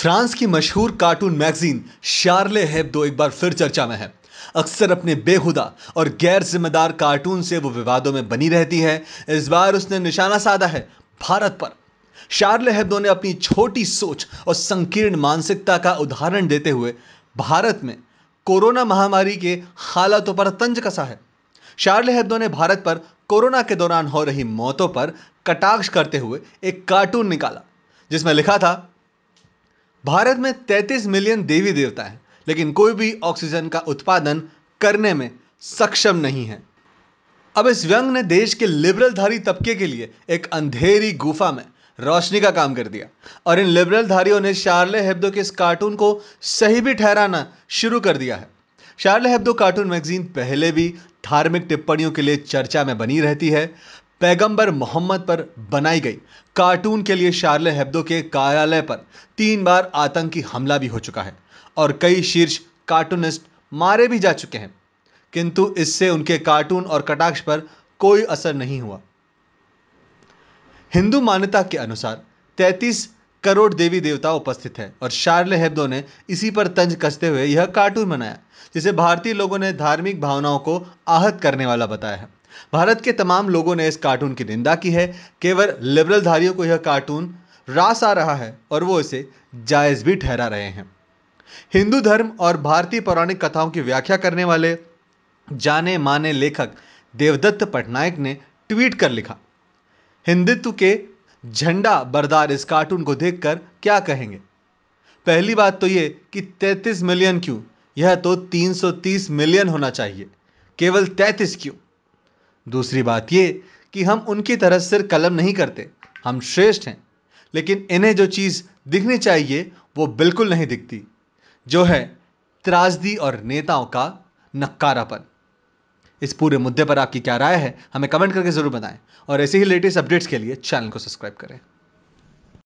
France की मशहूर cartoon magazine शार्ले दो एक बार फिर चर्चा में है अक्सर अपने बेहुदा और गैर जिम्मेदार कार्टून से वो विवादों में बनी रहती है इस बार उसने निशाना साधा है भारत पर शार्ले हेब्दो ने अपनी छोटी सोच और संकीर्ण मानसिकता का उदाहरण देते हुए भारत में कोरोना महामारी के हालातों पर तंज कसा है शार्ले हेब्दो ने भारत पर कोरोना के दौरान हो रही मौतों पर कटाक्ष करते हुए एक कार्टून निकाला जिसमें लिखा था भारत में 33 मिलियन देवी देवता हैं लेकिन कोई भी ऑक्सीजन का उत्पादन करने में सक्षम नहीं है अब इस व्यंग ने देश के धारी तबके के लिए एक अंधेरी गुफा में रोशनी का काम कर दिया और इन लिबरल धारियों ने शार्ले हेब्दो के इस कार्टून को सही भी ठहराना शुरू कर दिया है शार्ले हेब्दो कार्टून मैगजीन पहले भी धार्मिक टिप्पणियों के लिए चर्चा में बनी रहती है पैगंबर मोहम्मद पर बनाई गई कार्टून के लिए शार्ले हेब्दो के कार्यालय पर तीन बार आतंकी हमला भी हो चुका है और कई शीर्ष कार्टूनिस्ट मारे भी जा चुके हैं किंतु इससे उनके कार्टून और कटाक्ष पर कोई असर नहीं हुआ हिंदू मान्यता के अनुसार तैतीस करोड़ देवी देवता उपस्थित हैं और शार्ले हेब्दो ने इसी पर तंज कसते हुए यह कार्टून बनाया जिसे भारतीय लोगों ने धार्मिक भावनाओं को आहत करने वाला बताया है भारत के तमाम लोगों ने इस कार्टून की निंदा की है केवल लिबरल धारियों को यह कार्टून रास आ रहा है और वो इसे जायज़ भी ठहरा रहे हैं हिंदू धर्म और भारतीय पौराणिक कथाओं की व्याख्या करने वाले जाने माने लेखक देवदत्त पटनायक ने ट्वीट कर लिखा हिंदुत्व के झंडा बरदार इस कार्टून को देखकर क्या कहेंगे पहली बात तो ये कि 33 मिलियन क्यों यह तो 330 मिलियन होना चाहिए केवल 33 क्यों दूसरी बात ये कि हम उनकी तरह सिर कलम नहीं करते हम श्रेष्ठ हैं लेकिन इन्हें जो चीज़ दिखनी चाहिए वो बिल्कुल नहीं दिखती जो है त्रासदी और नेताओं का नक्कारापन इस पूरे मुद्दे पर आपकी क्या राय है हमें कमेंट करके ज़रूर बताएं और ऐसे ही लेटेस्ट अपडेट्स के लिए चैनल को सब्सक्राइब करें